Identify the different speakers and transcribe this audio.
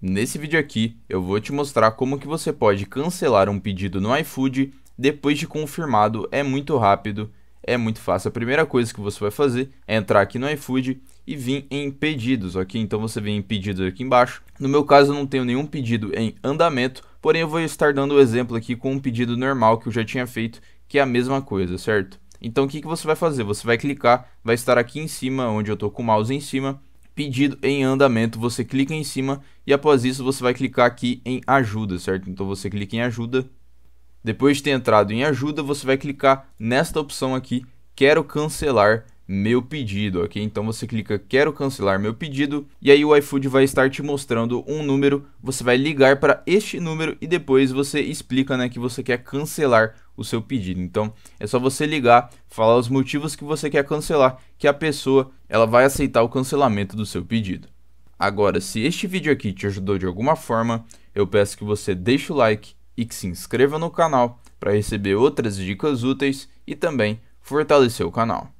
Speaker 1: Nesse vídeo aqui, eu vou te mostrar como que você pode cancelar um pedido no iFood depois de confirmado, é muito rápido, é muito fácil. A primeira coisa que você vai fazer é entrar aqui no iFood e vir em pedidos, ok? Então você vem em pedidos aqui embaixo. No meu caso, eu não tenho nenhum pedido em andamento, porém eu vou estar dando o exemplo aqui com um pedido normal que eu já tinha feito, que é a mesma coisa, certo? Então o que, que você vai fazer? Você vai clicar, vai estar aqui em cima, onde eu estou com o mouse em cima, pedido em andamento, você clica em cima e após isso você vai clicar aqui em ajuda, certo? Então você clica em ajuda. Depois de ter entrado em ajuda, você vai clicar nesta opção aqui, quero cancelar meu pedido, ok? Então você clica quero cancelar meu pedido e aí o iFood vai estar te mostrando um número, você vai ligar para este número e depois você explica né, que você quer cancelar o seu pedido. Então é só você ligar, falar os motivos que você quer cancelar, que a pessoa ela vai aceitar o cancelamento do seu pedido. Agora, se este vídeo aqui te ajudou de alguma forma, eu peço que você deixe o like e que se inscreva no canal para receber outras dicas úteis e também fortalecer o canal.